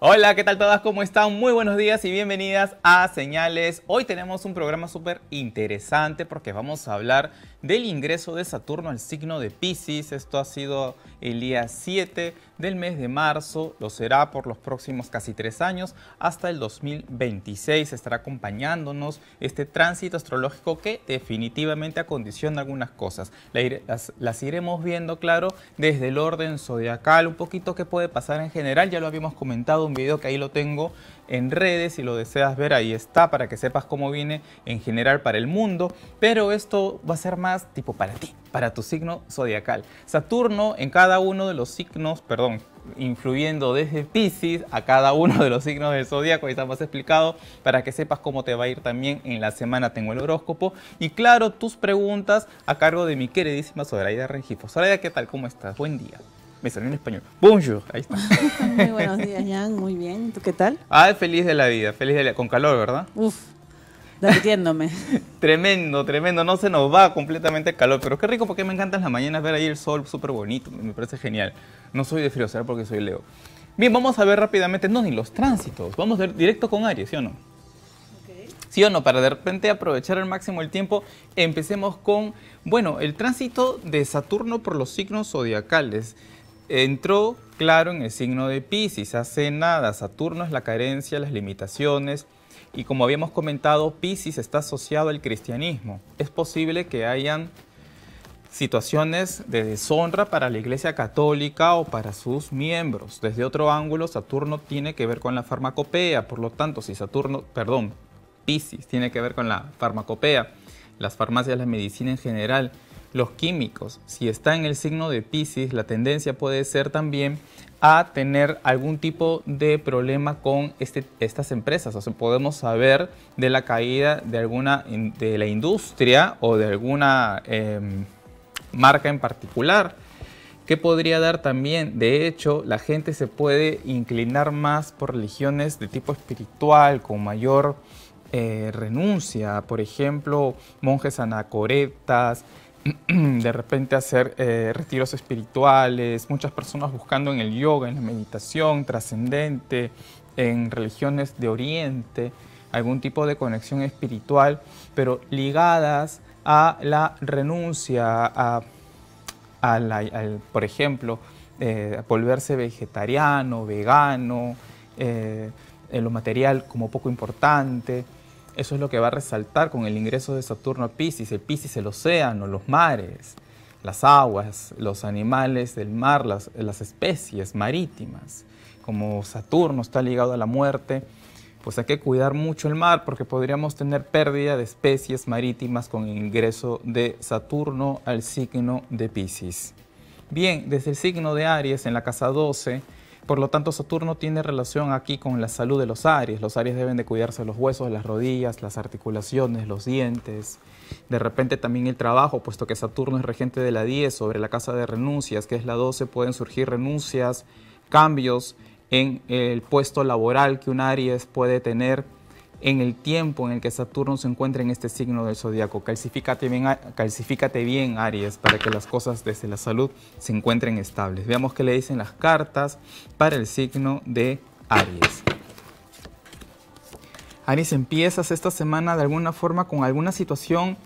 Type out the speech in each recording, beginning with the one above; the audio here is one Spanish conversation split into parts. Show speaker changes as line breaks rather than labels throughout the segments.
Hola, ¿qué tal todas? ¿Cómo están? Muy buenos días y bienvenidas a Señales. Hoy tenemos un programa súper interesante porque vamos a hablar del ingreso de Saturno al signo de Pisces. Esto ha sido el día 7 del mes de marzo, lo será por los próximos casi tres años hasta el 2026. Estará acompañándonos este tránsito astrológico que definitivamente acondiciona algunas cosas. Las, las iremos viendo, claro, desde el orden zodiacal, un poquito qué puede pasar en general, ya lo habíamos comentado un video que ahí lo tengo en redes, si lo deseas ver ahí está, para que sepas cómo viene en general para el mundo, pero esto va a ser más tipo para ti, para tu signo zodiacal. Saturno en cada uno de los signos, perdón, influyendo desde Pisces a cada uno de los signos del zodiaco, ahí está más explicado, para que sepas cómo te va a ir también en la semana tengo el horóscopo y claro, tus preguntas a cargo de mi queridísima Zoraida Rengifo. Zoraida, ¿qué tal? ¿Cómo estás? Buen día. Me salió en español. Bonjour. Ahí está. muy buenos días, Jan. Muy bien. ¿Tú qué tal? Ah, feliz de la vida. Feliz de la Con calor, ¿verdad? Uf. Derritiéndome. tremendo, tremendo. No se nos va completamente el calor, pero qué rico porque me encantan las mañanas ver ahí el sol súper bonito. Me parece genial. No soy de frío, será porque soy Leo. Bien, vamos a ver rápidamente, no, ni los tránsitos. Vamos a ver directo con Aries, ¿sí o no? Sí o no, para de repente aprovechar al máximo el tiempo, empecemos con, bueno, el tránsito de Saturno por los signos zodiacales entró claro en el signo de Pisces, hace nada, Saturno es la carencia, las limitaciones, y como habíamos comentado, Pisces está asociado al cristianismo. Es posible que hayan situaciones de deshonra para la Iglesia Católica o para sus miembros. Desde otro ángulo, Saturno tiene que ver con la farmacopea, por lo tanto, si Saturno, perdón, Pisces tiene que ver con la farmacopea, las farmacias, la medicina en general, los químicos. Si está en el signo de Pisces, la tendencia puede ser también a tener algún tipo de problema con este, estas empresas. O sea, podemos saber de la caída de alguna de la industria o de alguna em, marca en particular. que podría dar también? De hecho, la gente se puede inclinar más por religiones de tipo espiritual, con mayor eh, renuncia. Por ejemplo, monjes anacoretas, de repente hacer eh, retiros espirituales, muchas personas buscando en el yoga, en la meditación trascendente, en religiones de oriente, algún tipo de conexión espiritual, pero ligadas a la renuncia, a, por ejemplo, eh, a volverse vegetariano, vegano, eh, en lo material como poco importante. Eso es lo que va a resaltar con el ingreso de Saturno a Pisces. El Pisces, el océano, los mares, las aguas, los animales del mar, las, las especies marítimas. Como Saturno está ligado a la muerte, pues hay que cuidar mucho el mar porque podríamos tener pérdida de especies marítimas con el ingreso de Saturno al signo de Pisces. Bien, desde el signo de Aries en la casa 12, por lo tanto, Saturno tiene relación aquí con la salud de los Aries. Los Aries deben de cuidarse los huesos, las rodillas, las articulaciones, los dientes. De repente también el trabajo, puesto que Saturno es regente de la 10 sobre la casa de renuncias, que es la 12, pueden surgir renuncias, cambios en el puesto laboral que un Aries puede tener en el tiempo en el que Saturno se encuentra en este signo del zodiaco. Calcifícate bien, calcifícate bien, Aries, para que las cosas desde la salud se encuentren estables. Veamos qué le dicen las cartas para el signo de Aries. Aries, empiezas esta semana de alguna forma con alguna situación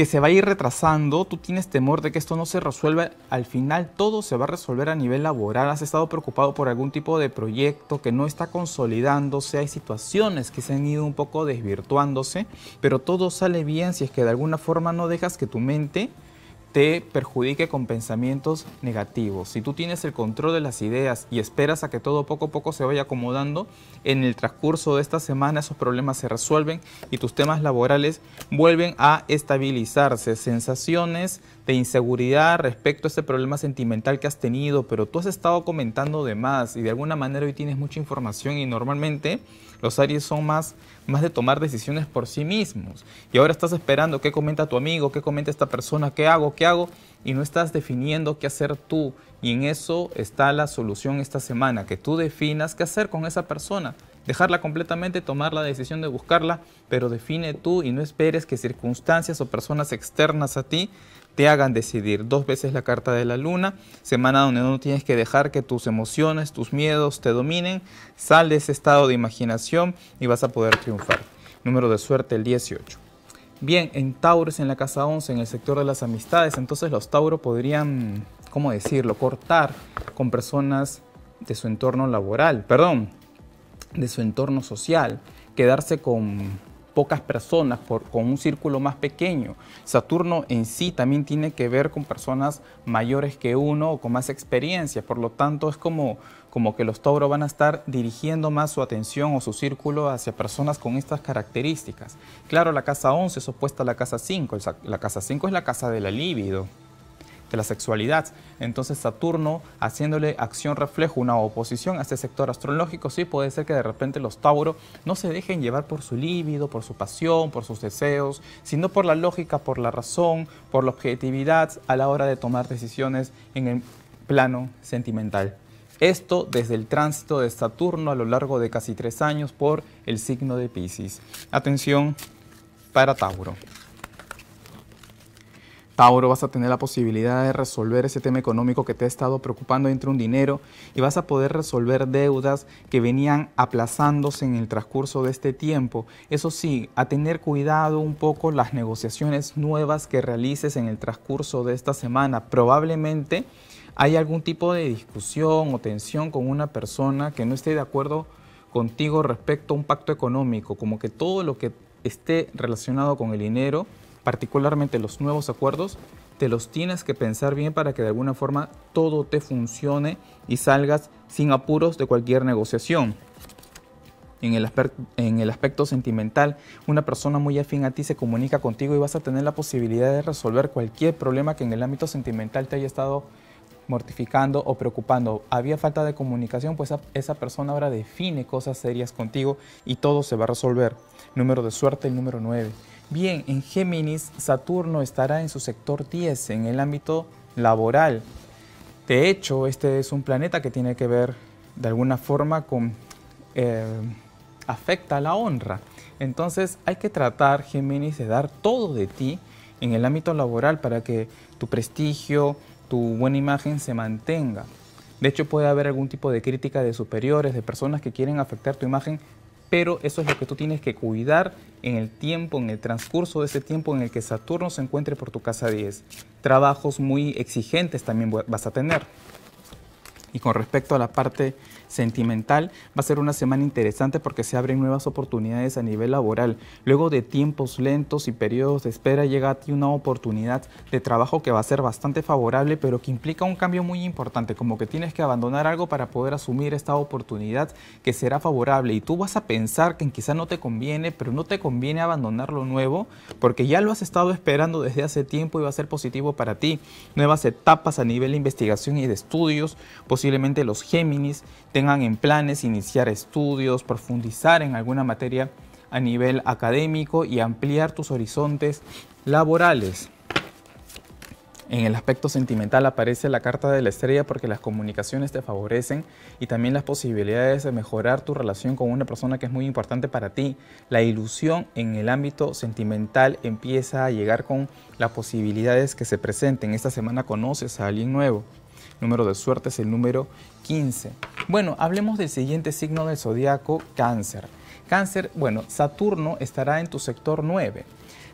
que se va a ir retrasando, tú tienes temor de que esto no se resuelva, al final todo se va a resolver a nivel laboral, has estado preocupado por algún tipo de proyecto que no está consolidándose, hay situaciones que se han ido un poco desvirtuándose, pero todo sale bien si es que de alguna forma no dejas que tu mente te perjudique con pensamientos negativos. Si tú tienes el control de las ideas y esperas a que todo poco a poco se vaya acomodando, en el transcurso de esta semana esos problemas se resuelven y tus temas laborales vuelven a estabilizarse. Sensaciones de inseguridad respecto a ese problema sentimental que has tenido, pero tú has estado comentando de más y de alguna manera hoy tienes mucha información y normalmente los Aries son más más de tomar decisiones por sí mismos. Y ahora estás esperando qué comenta tu amigo, qué comenta esta persona, qué hago, qué hago y no estás definiendo qué hacer tú. Y en eso está la solución esta semana, que tú definas qué hacer con esa persona. Dejarla completamente, tomar la decisión de buscarla, pero define tú y no esperes que circunstancias o personas externas a ti te hagan decidir. Dos veces la carta de la luna, semana donde no tienes que dejar que tus emociones, tus miedos te dominen. Sal de ese estado de imaginación y vas a poder triunfar. Número de suerte el 18. Bien, en Tauro en la casa 11, en el sector de las amistades, entonces los Tauros podrían, ¿cómo decirlo?, cortar con personas de su entorno laboral, perdón, de su entorno social, quedarse con pocas personas, con un círculo más pequeño. Saturno en sí también tiene que ver con personas mayores que uno o con más experiencia, por lo tanto es como como que los Tauros van a estar dirigiendo más su atención o su círculo hacia personas con estas características. Claro, la casa 11 es opuesta a la casa 5. La casa 5 es la casa de la libido, de la sexualidad. Entonces Saturno, haciéndole acción reflejo, una oposición a este sector astrológico, sí puede ser que de repente los Tauros no se dejen llevar por su libido, por su pasión, por sus deseos, sino por la lógica, por la razón, por la objetividad a la hora de tomar decisiones en el plano sentimental. Esto desde el tránsito de Saturno a lo largo de casi tres años por el signo de Pisces. Atención para Tauro. Tauro, vas a tener la posibilidad de resolver ese tema económico que te ha estado preocupando entre un dinero y vas a poder resolver deudas que venían aplazándose en el transcurso de este tiempo. Eso sí, a tener cuidado un poco las negociaciones nuevas que realices en el transcurso de esta semana. Probablemente hay algún tipo de discusión o tensión con una persona que no esté de acuerdo contigo respecto a un pacto económico, como que todo lo que esté relacionado con el dinero, particularmente los nuevos acuerdos, te los tienes que pensar bien para que de alguna forma todo te funcione y salgas sin apuros de cualquier negociación. En el, aspecto sentimental, una persona muy afín a ti se comunica contigo y vas a tener la posibilidad de resolver cualquier problema que en el ámbito sentimental te haya estado mortificando o preocupando, había falta de comunicación, pues esa, persona ahora define cosas serias contigo y todo se va a resolver. Número de suerte, el número 9. Bien, en Géminis, Saturno estará en su sector 10, en el ámbito laboral. De hecho, este es un planeta que tiene que ver de alguna forma con... Eh, afecta a la honra. Entonces hay que tratar, Géminis, de dar todo de ti en el ámbito laboral para que tu prestigio, tu buena imagen se mantenga. De hecho, puede haber algún tipo de crítica de superiores, de personas que quieren afectar tu imagen, pero eso es lo que tú tienes que cuidar en el tiempo, en el transcurso de ese tiempo en el que Saturno se encuentre por tu casa 10. Trabajos muy exigentes también vas a tener. Y con respecto a la parte sentimental, va a ser una semana interesante porque se abren nuevas oportunidades a nivel laboral. Luego de tiempos lentos y periodos de espera, llega a ti una oportunidad de trabajo que va a ser bastante favorable, pero que implica un cambio muy importante, como que tienes que abandonar algo para poder asumir esta oportunidad que será favorable. Y tú vas a pensar que quizá no te conviene, pero no te conviene abandonar lo nuevo porque ya lo has estado esperando desde hace tiempo y va a ser positivo para ti. Nuevas etapas a nivel de investigación y de estudios, pues Posiblemente los Géminis tengan en planes iniciar estudios, profundizar en alguna materia a nivel académico y ampliar tus horizontes laborales. En el aspecto sentimental aparece la carta de la estrella porque las comunicaciones te favorecen y también las posibilidades de mejorar tu relación con una persona que es muy importante para ti. La ilusión en el ámbito sentimental empieza a llegar con las posibilidades que se presenten. Esta semana conoces a alguien nuevo. Número de suerte es el número 15. Bueno, hablemos del siguiente signo del zodiaco, cáncer. Cáncer, bueno, Saturno estará en tu sector 9.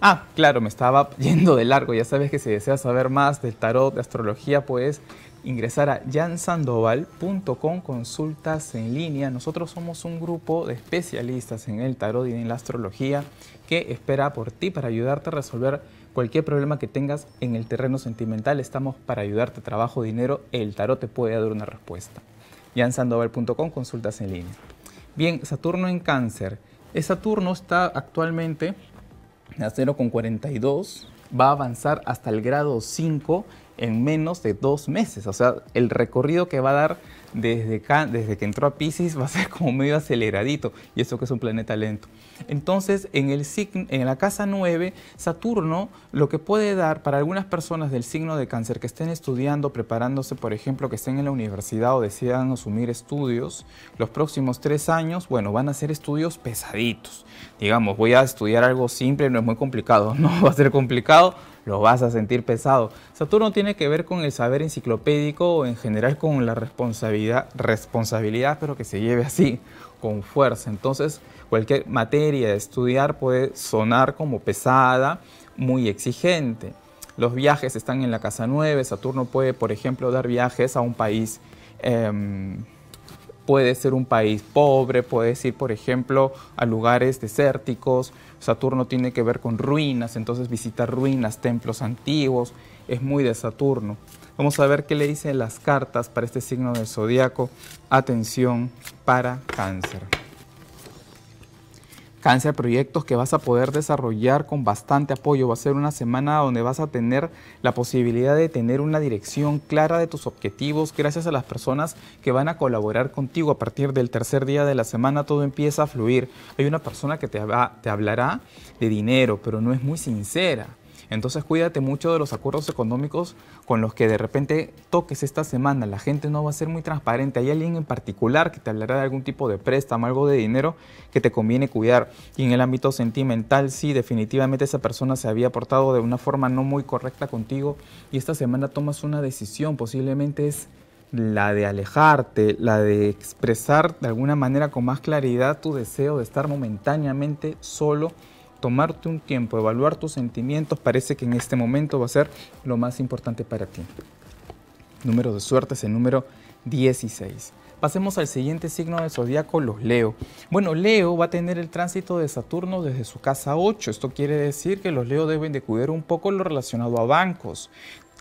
Ah, claro, me estaba yendo de largo. Ya sabes que si deseas saber más del tarot, de astrología, puedes ingresar a jansandoval.com, consultas en línea. Nosotros somos un grupo de especialistas en el tarot y en la astrología que espera por ti para ayudarte a resolver Cualquier problema que tengas en el terreno sentimental, estamos para ayudarte, trabajo, dinero, el tarot te puede dar una respuesta. Jansandoval.com, consultas en línea. Bien, Saturno en cáncer. Saturno está actualmente a 0,42, va a avanzar hasta el grado 5 en menos de dos meses. O sea, el recorrido que va a dar desde, desde que entró a Pisces va a ser como medio aceleradito, y eso que es un planeta lento. Entonces, en, el en la casa 9, Saturno lo que puede dar para algunas personas del signo de cáncer que estén estudiando, preparándose, por ejemplo, que estén en la universidad o decidan asumir estudios, los próximos tres años, bueno, van a ser estudios pesaditos. Digamos, voy a estudiar algo simple, no es muy complicado, no va a ser complicado, lo vas a sentir pesado. Saturno tiene que ver con el saber enciclopédico o en general con la responsabilidad, responsabilidad, pero que se lleve así, con fuerza. Entonces, cualquier materia de estudiar puede sonar como pesada, muy exigente. Los viajes están en la casa 9, Saturno puede, por ejemplo, dar viajes a un país em, puede ser un país pobre, puedes ir, por ejemplo, a lugares desérticos. Saturno tiene que ver con ruinas, entonces visitar ruinas, templos antiguos, es muy de Saturno. Vamos a ver qué le dicen las cartas para este signo del zodiaco. Atención para cáncer cáncer proyectos que vas a poder desarrollar con bastante apoyo. Va a ser una semana donde vas a tener la posibilidad de tener una dirección clara de tus objetivos gracias a las personas que van a colaborar contigo. A partir del tercer día de la semana todo empieza a fluir. Hay una persona que te, va, te hablará de dinero, pero no es muy sincera entonces cuídate mucho de los acuerdos económicos con los que de repente toques esta semana. La gente no va a ser muy transparente. Hay alguien en particular que te hablará de algún tipo de préstamo, algo de dinero que te conviene cuidar. Y en el ámbito sentimental, sí, definitivamente esa persona se había portado de una forma no muy correcta contigo y esta semana tomas una decisión. Posiblemente es la de alejarte, la de expresar de alguna manera con más claridad tu deseo de estar momentáneamente solo tomarte un tiempo, evaluar tus sentimientos, parece que en este momento va a ser lo más importante para ti. Número de suerte es el número 16. Pasemos al siguiente signo del zodiaco, los Leo. Bueno, Leo va a tener el tránsito de Saturno desde su casa 8. Esto quiere decir que los Leo deben de cuidar un poco lo relacionado a bancos,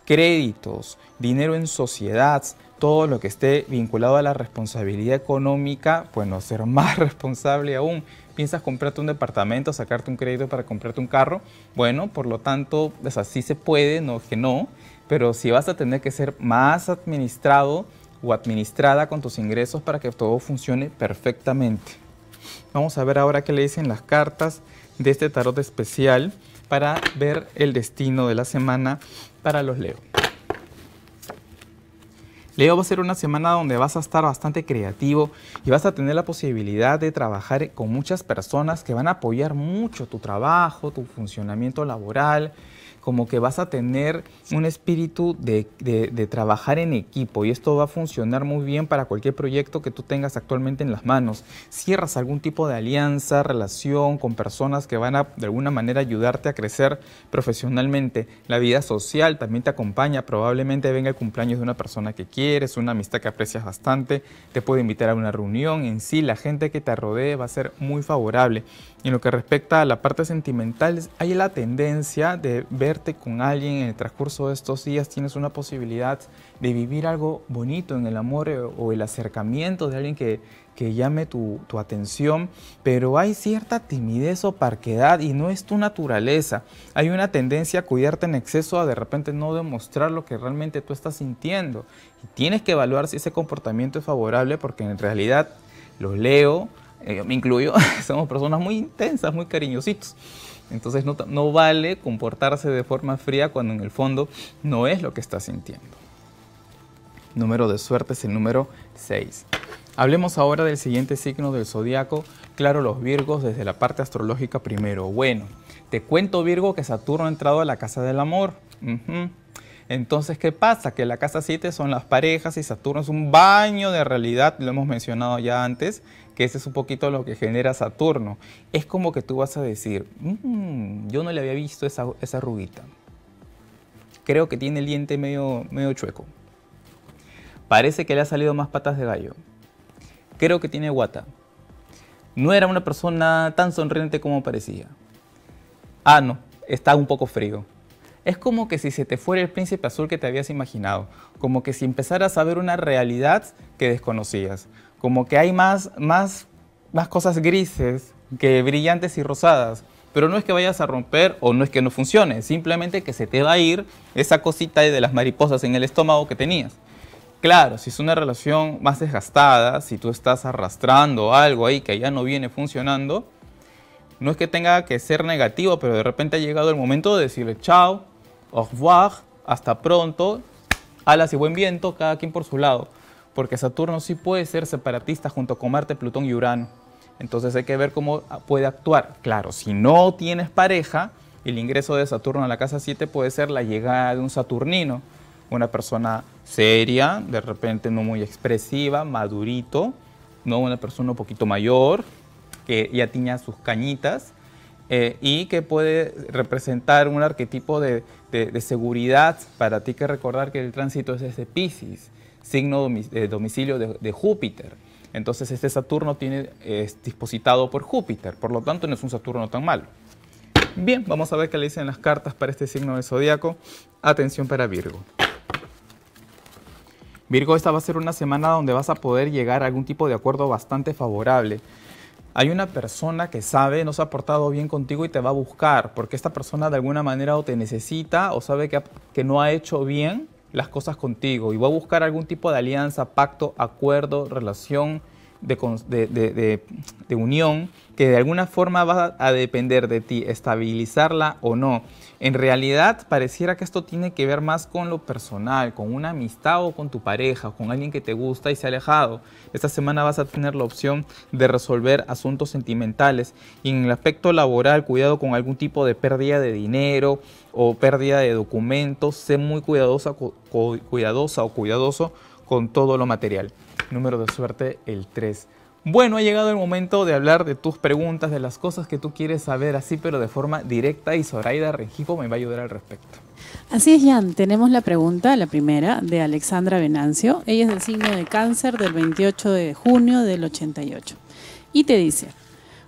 créditos, dinero en sociedades, todo lo que esté vinculado a la responsabilidad económica, bueno, ser más responsable aún, piensas comprarte un departamento, sacarte un crédito para comprarte un carro, bueno, por lo tanto, es así se puede, no que no, pero sí vas a tener que ser más administrado o administrada con tus ingresos para que todo funcione perfectamente. Vamos a ver ahora qué le dicen las cartas de este tarot especial para ver el destino de la semana para los leos Leo va a ser una semana donde vas a estar bastante creativo y vas a tener la posibilidad de trabajar con muchas personas que van a apoyar mucho tu trabajo, tu funcionamiento laboral como que vas a tener un espíritu de, de, trabajar en equipo y esto va a funcionar muy bien para cualquier proyecto que tú tengas actualmente en las manos. Cierras algún tipo de alianza, relación con personas que van a de alguna manera ayudarte a crecer profesionalmente. La vida social también te acompaña, probablemente venga el cumpleaños de una persona que quieres, una amistad que aprecias bastante, te puede invitar a una reunión, en sí la gente que te rodee va a ser muy favorable. Y en lo que respecta a la parte sentimental, hay la tendencia de ver con alguien en el transcurso de estos días, tienes una posibilidad de vivir algo bonito en el amor eh, o el acercamiento de alguien que, que llame tu, atención, pero hay cierta timidez o parquedad y no es tu naturaleza. Hay una tendencia a cuidarte en exceso, a de repente no demostrar lo que realmente tú estás sintiendo. Y tienes que evaluar si ese comportamiento es favorable porque en realidad lo leo, yo eh, me incluyo, somos personas muy intensas, muy cariñositos. Entonces no, vale comportarse de forma fría cuando en el fondo no es lo que está sintiendo. Número de suerte es el número 6. Hablemos ahora del siguiente signo del zodiaco, claro, los Virgos desde la parte astrológica primero. Bueno, te cuento Virgo que Saturno ha entrado a la casa del amor. Entonces, ¿qué pasa? Que la casa 7 son las parejas y Saturno es un baño de realidad, lo hemos mencionado ya antes que ese es un poquito lo que genera Saturno, es como que tú vas a decir, mm, yo no le había visto esa, esa rubita. Creo que tiene el diente medio, medio chueco. Parece que le ha salido más patas de gallo. Creo que tiene guata. No era una persona tan sonriente como parecía. Ah, no, está un poco frío. Es como que si se te fuera el príncipe azul que te habías imaginado, como que si empezaras a ver una realidad que desconocías, como que hay más, más, más cosas grises que brillantes y rosadas. Pero no es que vayas a romper o no es que no funcione, simplemente que se te va a ir esa cosita de las mariposas en el estómago que tenías. Claro, si es una relación más desgastada, si tú estás arrastrando algo ahí que ya no viene funcionando, no es que tenga que ser negativo, pero de repente ha llegado el momento de decirle chao, au revoir, hasta pronto, alas y buen viento, cada quien por su lado porque Saturno sí puede ser separatista junto con Marte, Plutón y Urano. Entonces hay que ver cómo puede actuar. Claro, si no tienes pareja, el ingreso de Saturno a la casa 7 puede ser la llegada de un saturnino, una persona seria, de repente no muy expresiva, madurito, ¿no? una persona un poquito mayor, que ya tenía sus cañitas eh, y que puede representar un arquetipo de, seguridad. Para ti que recordar que el tránsito es desde Pisces signo de domicilio de, Júpiter. Entonces este Saturno tiene, es dispositado por Júpiter, por lo tanto no es un Saturno tan malo. Bien, vamos a ver qué le dicen las cartas para este signo de zodiaco. Atención para Virgo. Virgo, esta va a ser una semana donde vas a poder llegar a algún tipo de acuerdo bastante favorable. Hay una persona que sabe, no se ha portado bien contigo y te va a buscar, porque esta persona de alguna manera o te necesita o sabe que, que no ha hecho bien las cosas contigo y voy a buscar algún tipo de alianza, pacto, acuerdo, relación de, unión que de alguna forma va a depender de ti, estabilizarla o no. En realidad pareciera que esto tiene que ver más con lo personal, con una amistad o con tu pareja, con alguien que te gusta y se ha alejado. Esta semana vas a tener la opción de resolver asuntos sentimentales y en el aspecto laboral, cuidado con algún tipo de pérdida de dinero, o pérdida de documentos, sé muy cuidadosa, o cuidadoso con todo lo material. Número de suerte, el 3. Bueno, ha llegado el momento de hablar de tus preguntas, de las cosas que tú quieres saber así, pero de forma directa y Zoraida Rengifo me va a ayudar al respecto. Así es, Jan. Tenemos la pregunta, la primera, de Alexandra Venancio. Ella es del signo de cáncer del 28 de junio del 88. Y te dice,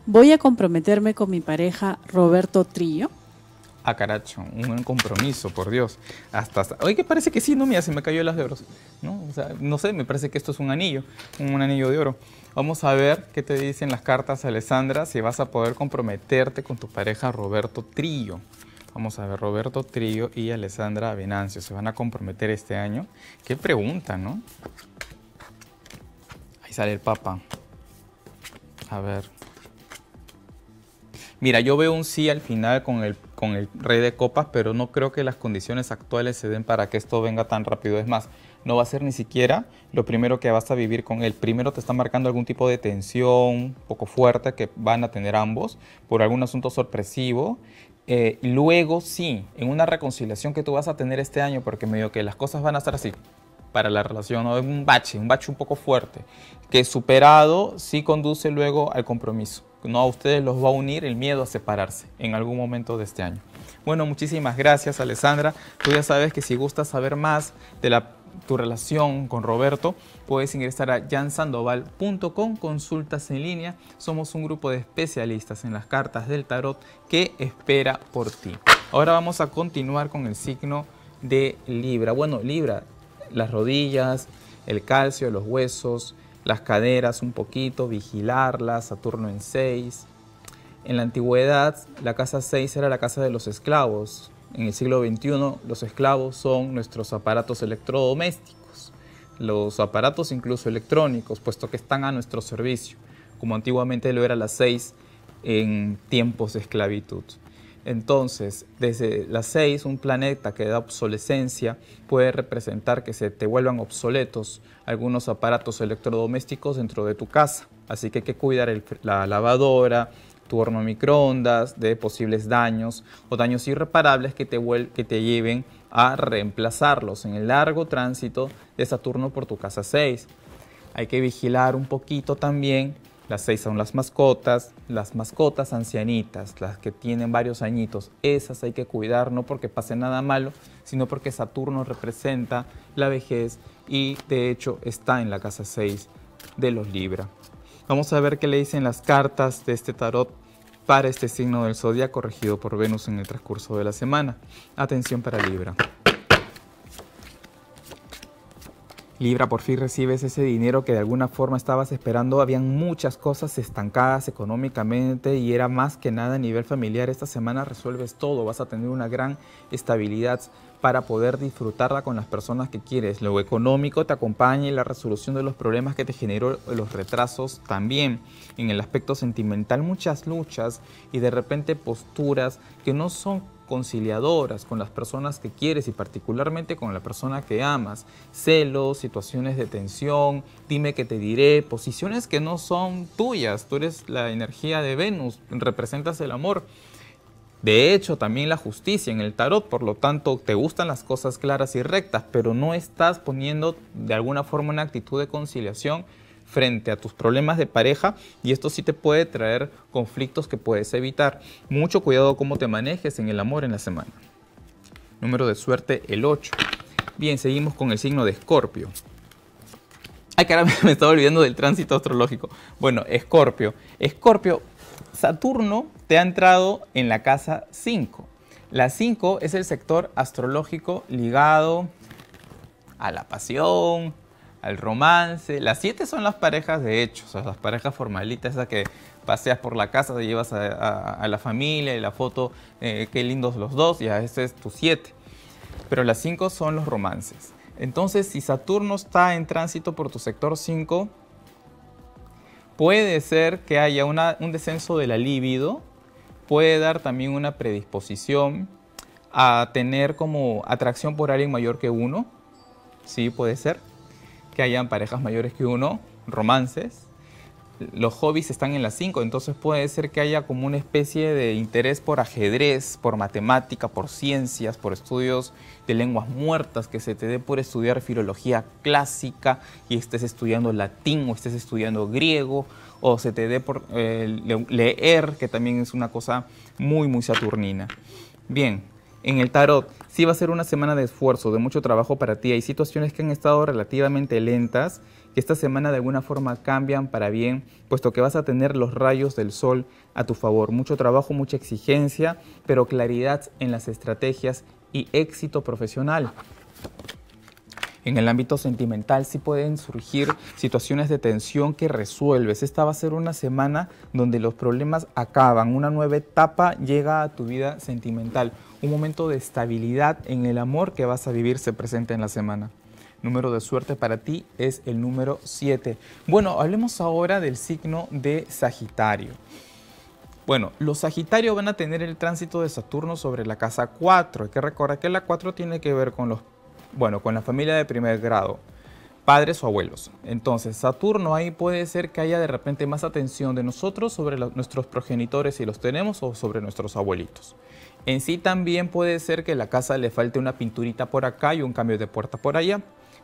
voy a comprometerme con mi pareja Roberto Trillo Ah, caracho, un compromiso, por Dios. Hasta, hasta Oye, que parece que sí, no, me se me cayó las de oros. ¿no? no sé, me parece que esto es un anillo, un anillo de oro. Vamos a ver qué te dicen las cartas, Alessandra, si vas a poder comprometerte con tu pareja Roberto Trillo. Vamos a ver, Roberto Trillo y Alessandra Venancio, ¿se van a comprometer este año? Qué pregunta, ¿no? Ahí sale el Papa. A ver. Mira, yo veo un sí al final con el con el rey de copas, pero no creo que las condiciones actuales se den para que esto venga tan rápido. Es más, no va a ser ni siquiera lo primero que vas a vivir con él. Primero te está marcando algún tipo de tensión poco fuerte que van a tener ambos por algún asunto sorpresivo. Eh, luego sí, en una reconciliación que tú vas a tener este año, porque medio que las cosas van a estar así para la relación, ¿no? un bache, un bache un poco fuerte, que superado sí conduce luego al compromiso no a ustedes los va a unir el miedo a separarse en algún momento de este año. Bueno, muchísimas gracias Alessandra. Tú ya sabes que si gustas saber más de tu relación con Roberto, puedes ingresar a jansandoval.com, consultas en línea. Somos un grupo de especialistas en las cartas del tarot que espera por ti. Ahora vamos a continuar con el signo de Libra. Bueno, Libra, las rodillas, el calcio, los huesos, las caderas un poquito, vigilarlas, Saturno en 6. En la antigüedad, la casa 6 era la casa de los esclavos. En el siglo XXI, los esclavos son nuestros aparatos electrodomésticos, los aparatos incluso electrónicos, puesto que están a nuestro servicio, como antiguamente lo era la 6 en tiempos de esclavitud. Entonces, desde las 6, un planeta que da obsolescencia puede representar que se te vuelvan obsoletos algunos aparatos electrodomésticos dentro de tu casa. Así que hay que cuidar la lavadora, tu horno microondas, de posibles daños o daños irreparables que te, que te lleven a reemplazarlos en el largo tránsito de Saturno por tu casa 6. Hay que vigilar un poquito también las seis son las mascotas, las mascotas ancianitas, las que tienen varios añitos. Esas hay que cuidar, no porque pase nada malo, sino porque Saturno representa la vejez y de hecho está en la casa seis de los Libra. Vamos a ver qué le dicen las cartas de este tarot para este signo del zodiaco regido por Venus en el transcurso de la semana. Atención para Libra. Libra, por fin recibes ese dinero que de alguna forma estabas esperando. Habían muchas cosas estancadas económicamente y era más que nada a nivel familiar. Esta semana resuelves todo, vas a tener una gran estabilidad para poder disfrutarla con las personas que quieres. Lo económico te acompaña y la resolución de los problemas que te generó los retrasos también. En el aspecto sentimental, muchas luchas y de repente posturas que no son conciliadoras con las personas que quieres y particularmente con la persona que amas. Celos, situaciones de tensión, dime que te diré, posiciones que no son tuyas. Tú eres la energía de Venus, representas el amor. De hecho, también la justicia en el tarot, por lo tanto, te gustan las cosas claras y rectas, pero no estás poniendo de alguna forma una actitud de conciliación frente a tus problemas de pareja y esto sí te puede traer conflictos que puedes evitar. Mucho cuidado cómo te manejes en el amor en la semana. Número de suerte el 8. Bien, seguimos con el signo de Escorpio. Ay, caramba, me estaba olvidando del tránsito astrológico. Bueno, Escorpio. Escorpio, Saturno te ha entrado en la casa 5. La 5 es el sector astrológico ligado a la pasión, al romance. Las siete son las parejas de hecho, o sea, las parejas formalitas, esas que paseas por la casa, te llevas a, la familia y la foto, eh, qué lindos los dos, ya ese es tu siete. Pero las cinco son los romances. Entonces, si Saturno está en tránsito por tu sector 5, puede ser que haya una, un descenso de la libido, puede dar también una predisposición a tener como atracción por alguien mayor que uno, sí, puede ser que hayan parejas mayores que uno, romances. Los hobbies están en las 5, entonces puede ser que haya como una especie de interés por ajedrez, por matemática, por ciencias, por estudios de lenguas muertas, que se te dé por estudiar filología clásica y estés estudiando latín o estés estudiando griego, o se te dé por eh, leer, que también es una cosa muy, muy saturnina. Bien, en el tarot. Sí va a ser una semana de esfuerzo, de mucho trabajo para ti. Hay situaciones que han estado relativamente lentas, que esta semana de alguna forma cambian para bien, puesto que vas a tener los rayos del sol a tu favor. Mucho trabajo, mucha exigencia, pero claridad en las estrategias y éxito profesional. En el ámbito sentimental sí pueden surgir situaciones de tensión que resuelves. Esta va a ser una semana donde los problemas acaban. Una nueva etapa llega a tu vida sentimental un momento de estabilidad en el amor que vas a vivir se presenta en la semana. Número de suerte para ti es el número 7. Bueno, hablemos ahora del signo de Sagitario. Bueno, los Sagitarios van a tener el tránsito de Saturno sobre la casa 4. Hay que recordar que la 4 tiene que ver con los bueno, con la familia de primer grado, padres o abuelos. Entonces, Saturno ahí puede ser que haya de repente más atención de nosotros sobre nuestros progenitores si los tenemos o sobre nuestros abuelitos. En sí también puede ser que la casa le falte una pinturita por acá y un cambio de puerta por allá.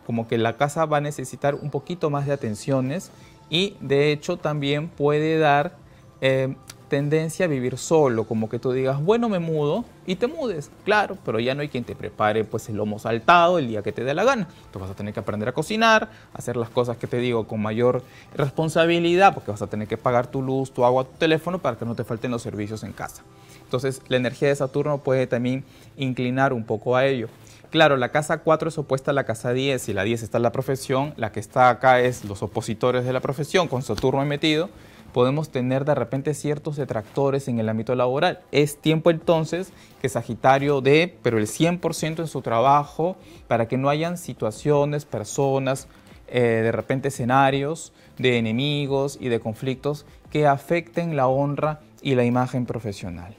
Como que la casa va a necesitar un poquito más de atenciones y de hecho también puede dar eh, tendencia a vivir solo, como que tú digas, bueno, me mudo y te mudes, claro, pero ya no hay quien te prepare pues el lomo saltado el día que te dé la gana. Tú vas a tener que aprender a cocinar, hacer las cosas que te digo con mayor responsabilidad, porque vas a tener que pagar tu luz, tu agua, tu teléfono para que no te falten los servicios en casa. Entonces, la energía de Saturno puede también inclinar un poco a ello. Claro, la casa 4 es opuesta a la casa 10. y la 10 está en la profesión, la que está acá es los opositores de la profesión, con Saturno metido podemos tener de repente ciertos detractores en el ámbito laboral. Es tiempo entonces que Sagitario dé, pero el 100% en su trabajo, para que no hayan situaciones, personas, eh, de repente escenarios de enemigos y de conflictos que afecten la honra y la imagen profesional.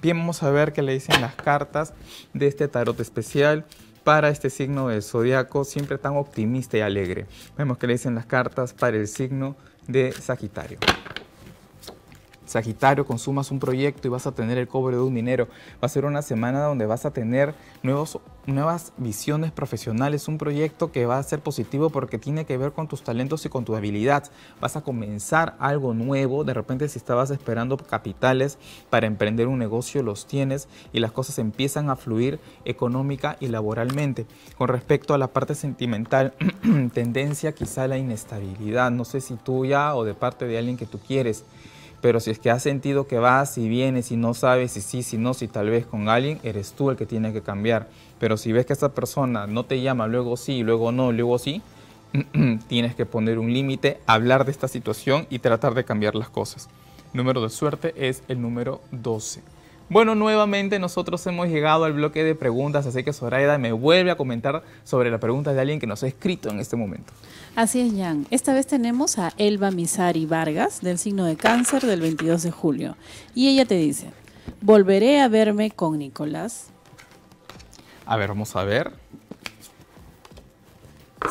Bien, vamos a ver qué le dicen las cartas de este tarot especial para este signo del zodiaco, siempre tan optimista y alegre. Vemos qué le dicen las cartas para el signo de Sagitario. Sagitario, consumas un proyecto y vas a tener el cobro de un dinero. Va a ser una semana donde vas a tener nuevos, nuevas visiones profesionales, un proyecto que va a ser positivo porque tiene que ver con tus talentos y con tu habilidad. Vas a comenzar algo nuevo, de repente si estabas esperando capitales para emprender un negocio, los tienes y las cosas empiezan a fluir económica y laboralmente. Con respecto a la parte sentimental, tendencia quizá a la inestabilidad, no sé si tuya o de parte de alguien que tú quieres. Pero si es que has sentido que vas y vienes y no sabes si sí, si no, si tal vez con alguien, eres tú el que tiene que cambiar. Pero si ves que esa persona no te llama, luego sí, luego no, luego sí, tienes que poner un límite, hablar de esta situación y tratar de cambiar las cosas. Número de suerte es el número 12. Bueno, nuevamente nosotros hemos llegado al bloque de preguntas, así que Zoraida me vuelve a comentar sobre la pregunta de alguien que nos ha escrito en este momento. Así es, Jan. Esta vez tenemos a Elba Misari Vargas, del signo de cáncer del 22 de julio. Y ella te dice, ¿volveré a verme con Nicolás? A ver, vamos a ver.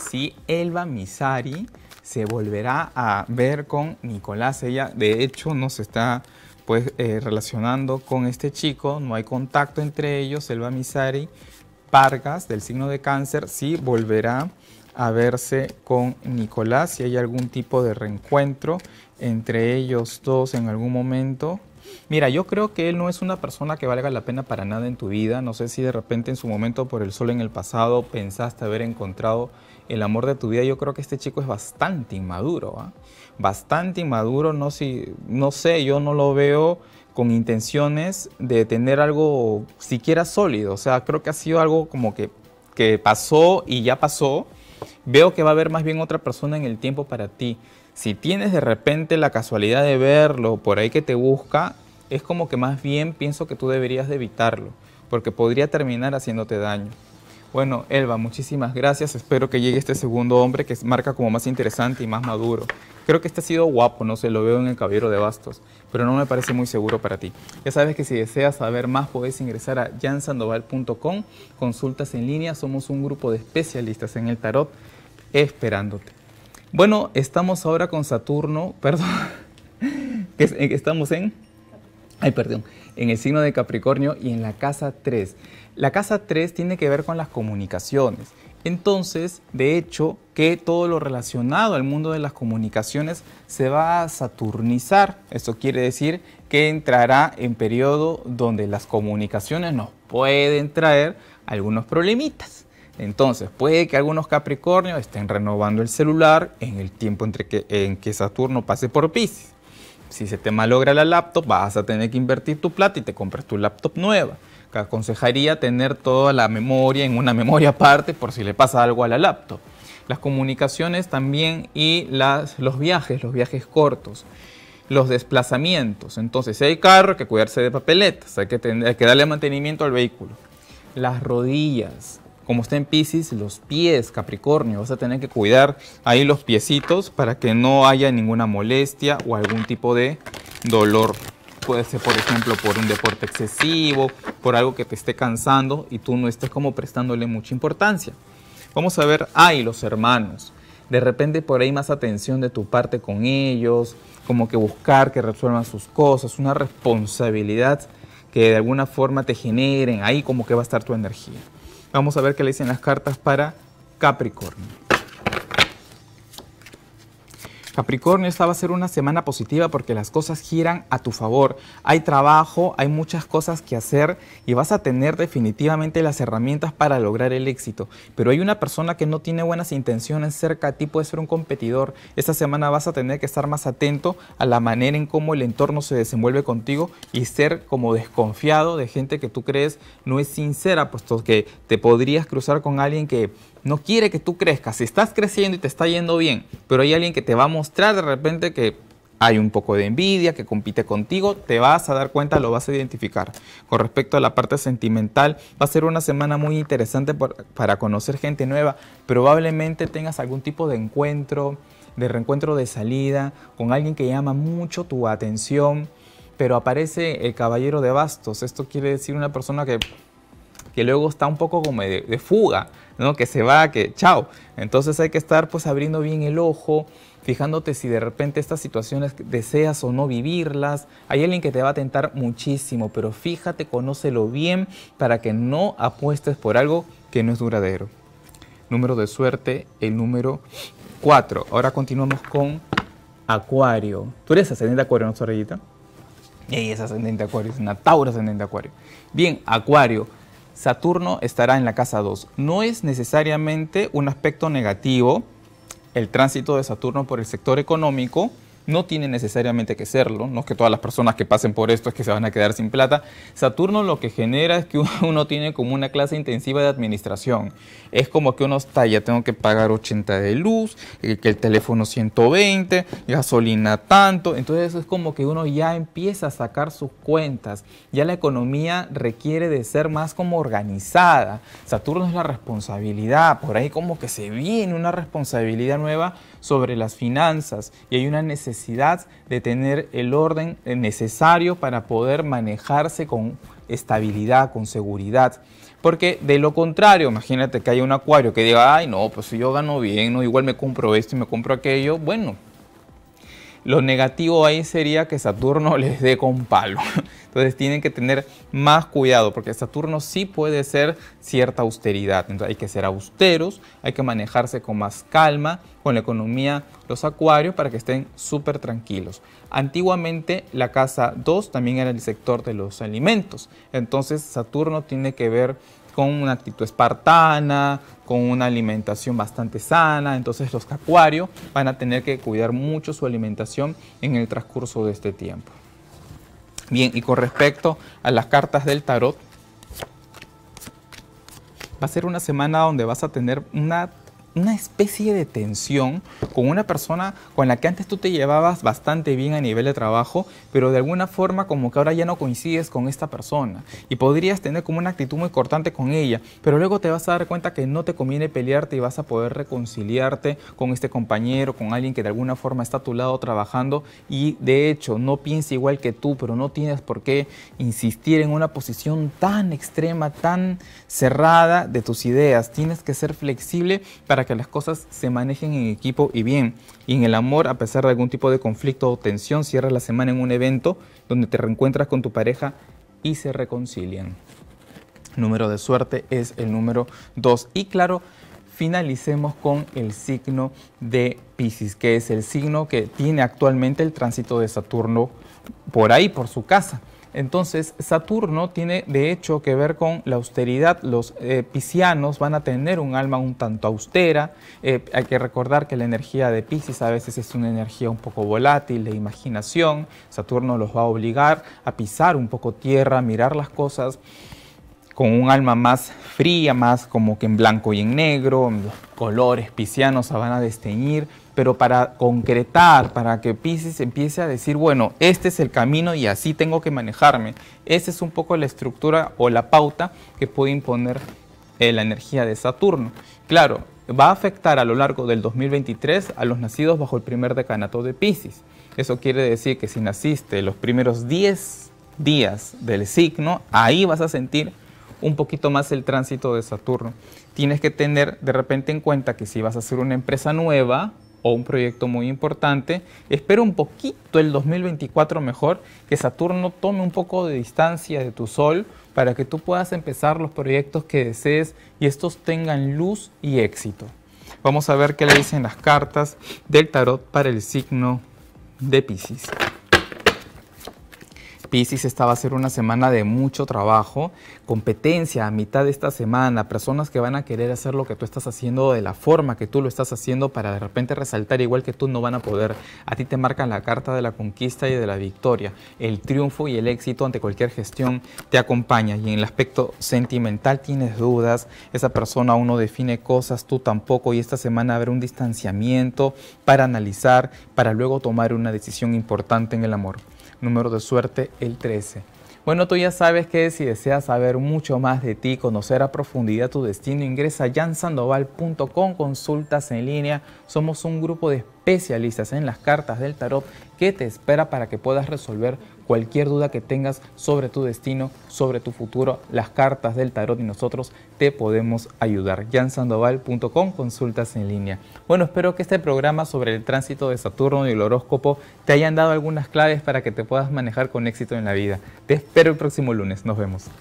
Si Elba Misari se volverá a ver con Nicolás. Ella, de hecho, nos está pues eh, relacionando con este chico, no hay contacto entre ellos, Selva Misari, Vargas, del signo de cáncer, sí volverá a verse con Nicolás, si hay algún tipo de reencuentro entre ellos dos en algún momento, Mira, yo creo que él no es una persona que valga la pena para nada en tu vida. No sé si de repente en su momento por el sol en el pasado pensaste haber encontrado el amor de tu vida. Yo creo que este chico es bastante inmaduro, ¿ah? bastante inmaduro. No, no sé, yo no lo veo con intenciones de tener algo siquiera sólido. O sea, creo que ha sido algo como que, que pasó y ya pasó. Veo que va a haber más bien otra persona en el tiempo para ti si tienes de repente la casualidad de verlo por ahí que te busca, es como que más bien pienso que tú deberías de evitarlo, porque podría terminar haciéndote daño. Bueno, Elba, muchísimas gracias. Espero que llegue este segundo hombre que marca como más interesante y más maduro. Creo que este ha sido guapo, no se lo veo en el caballero de bastos, pero no me parece muy seguro para ti. Ya sabes que si deseas saber más puedes ingresar a jansandoval.com, consultas en línea, somos un grupo de especialistas en el tarot esperándote. Bueno, estamos ahora con Saturno, perdón, eh, estamos en, en el signo de Capricornio y en la casa 3. La casa 3 tiene que ver con las comunicaciones. Entonces, de hecho, que todo lo relacionado al mundo de las comunicaciones se va a saturnizar. Eso quiere decir que entrará en periodo donde las comunicaciones nos pueden traer algunos problemitas. Entonces, puede que algunos Capricornios estén renovando el celular en el tiempo entre que, en que Saturno pase por Pisces. Si se te malogra la laptop, vas a tener que invertir tu plata y te compras tu laptop nueva. Te aconsejaría tener toda la memoria en una memoria aparte por si le pasa algo a la laptop. Las comunicaciones también y los viajes, los viajes cortos los desplazamientos. Entonces, si hay carro, hay que cuidarse de papeletas, hay que, tener, hay que darle mantenimiento al vehículo. Las rodillas, como está en Pisces, los pies, Capricornio, vas a tener que cuidar ahí los piecitos para que no haya ninguna molestia o algún tipo de dolor. Puede ser, por ejemplo, por un deporte excesivo, por algo que te esté cansando y tú no estés como prestándole mucha importancia. Vamos a ver, ahí los hermanos. De repente por ahí más atención de tu parte con ellos, como que buscar que resuelvan sus cosas, una responsabilidad que de alguna forma te generen, ahí como que va a estar tu energía. Vamos a ver qué le dicen las cartas para Capricornio. Capricornio, esta va a ser una semana positiva porque las cosas giran a tu favor. Hay trabajo, hay muchas cosas que hacer y vas a tener definitivamente las herramientas para lograr el éxito. Pero hay una persona que no tiene buenas intenciones cerca a ti, puede ser un competidor. Esta semana vas a tener que estar más atento a la manera en cómo el entorno se desenvuelve contigo y ser como desconfiado de gente que tú crees no es sincera, puesto que te podrías cruzar con alguien que no quiere que tú crezcas. Si estás creciendo y te está yendo bien, pero hay alguien que te va a mostrar de repente que hay un poco de envidia, que compite contigo, te vas a dar cuenta, lo vas a identificar. Con respecto a la parte sentimental, va a ser una semana muy interesante para conocer gente nueva. Probablemente tengas algún tipo de encuentro, de reencuentro de salida, con alguien que llama mucho tu atención, pero aparece el caballero de bastos. Esto quiere decir una persona que que luego está un poco como de, fuga, ¿no? Que se va, que chao. Entonces hay que estar pues abriendo bien el ojo, fijándote si de repente estas situaciones deseas o no vivirlas. Hay alguien que te va a tentar muchísimo, pero fíjate, conócelo bien para que no apuestes por algo que no es duradero. Número de suerte, el número 4. Ahora continuamos con Acuario. ¿Tú eres ascendente Acuario, no, Sorrellita? Sí, es ascendente Acuario, es una Tauro ascendente Acuario. Bien, Acuario Saturno estará en la casa 2. No es necesariamente un aspecto negativo el tránsito de Saturno por el sector económico, no tiene necesariamente que serlo, no es que todas las personas que pasen por esto es que se van a quedar sin plata. Saturno lo que genera es que uno tiene como una clase intensiva de administración. Es como que uno está, ya tengo que pagar 80 de luz, eh, que el teléfono 120, gasolina tanto. Entonces es como que uno ya empieza a sacar sus cuentas. Ya la economía requiere de ser más como organizada. Saturno es la responsabilidad, por ahí como que se viene una responsabilidad nueva sobre las finanzas y hay una necesidad necesidad de tener el orden necesario para poder manejarse con estabilidad, con seguridad. Porque de lo contrario, imagínate que hay un acuario que diga, ay no, pues si yo gano bien, no, igual me compro esto y me compro aquello. Bueno, lo negativo ahí sería que Saturno les dé con palo. Entonces tienen que tener más cuidado porque Saturno sí puede ser cierta austeridad. Entonces hay que ser austeros, hay que manejarse con más calma, con la economía los acuarios para que estén súper tranquilos. Antiguamente la casa 2 también era el sector de los alimentos, entonces Saturno tiene que ver con una actitud espartana, con una alimentación bastante sana, entonces los acuarios van a tener que cuidar mucho su alimentación en el transcurso de este tiempo. Bien, y con respecto a las cartas del tarot, va a ser una semana donde vas a tener una una especie de tensión con una persona con la que antes tú te llevabas bastante bien a nivel de trabajo, pero de alguna forma como que ahora ya no coincides con esta persona y podrías tener como una actitud muy cortante con ella, pero luego te vas a dar cuenta que no te conviene pelearte y vas a poder reconciliarte con este compañero, con alguien que de alguna forma está a tu lado trabajando y de hecho no piensa igual que tú, pero no tienes por qué insistir en una posición tan extrema, tan cerrada de tus ideas. Tienes que ser flexible para que las cosas se manejen en equipo y bien. Y en el amor, a pesar de algún tipo de conflicto o tensión, cierras la semana en un evento donde te reencuentras con tu pareja y se reconcilian. Número de suerte es el número 2. Y claro, finalicemos con el signo de Pisces, que es el signo que tiene actualmente el tránsito de Saturno por ahí, por su casa. Entonces, Saturno tiene de hecho que ver con la austeridad. Los pisianos eh, piscianos van a tener un alma un tanto austera. Eh, hay que recordar que la energía de Pisces a veces es una energía un poco volátil, de imaginación. Saturno los va a obligar a pisar un poco tierra, a mirar las cosas con un alma más fría, más como que en blanco y en negro. Los colores piscianos se van a desteñir pero para concretar, para que Pisces empiece a decir, bueno, este es el camino y así tengo que manejarme. Esa es un poco la estructura o la pauta que puede imponer eh, la energía de Saturno. Claro, va a afectar a lo largo del 2023 a los nacidos bajo el primer decanato de Pisces. Eso quiere decir que si naciste los primeros 10 días del signo, ahí vas a sentir un poquito más el tránsito de Saturno. Tienes que tener de repente en cuenta que si vas a hacer una empresa nueva, o un proyecto muy importante. Espero un poquito el 2024 mejor, que Saturno tome un poco de distancia de tu Sol para que tú puedas empezar los proyectos que desees y estos tengan luz y éxito. Vamos a ver qué le dicen las cartas del tarot para el signo de Pisces. Piscis, esta va a ser una semana de mucho trabajo, competencia a mitad de esta semana, personas que van a querer hacer lo que tú estás haciendo de la forma que tú lo estás haciendo para de repente resaltar igual que tú no van a poder. A ti te marcan la carta de la conquista y de la victoria. El triunfo y el éxito ante cualquier gestión te acompaña y en el aspecto sentimental tienes dudas, esa persona aún no define cosas, tú tampoco y esta semana habrá un distanciamiento para analizar, para luego tomar una decisión importante en el amor número de suerte el 13. Bueno, tú ya sabes que si deseas saber mucho más de ti, conocer a profundidad tu destino, ingresa a jansandoval.com, consultas en línea. Somos un grupo de especialistas en las cartas del tarot que te espera para que puedas resolver cualquier duda que tengas sobre tu destino, sobre tu futuro, las cartas del tarot y nosotros te podemos ayudar. jansandoval.com, consultas en línea. Bueno, espero que este programa sobre el tránsito de Saturno y el horóscopo te hayan dado algunas claves para que te puedas manejar con éxito en la vida. Te espero el próximo lunes, nos vemos.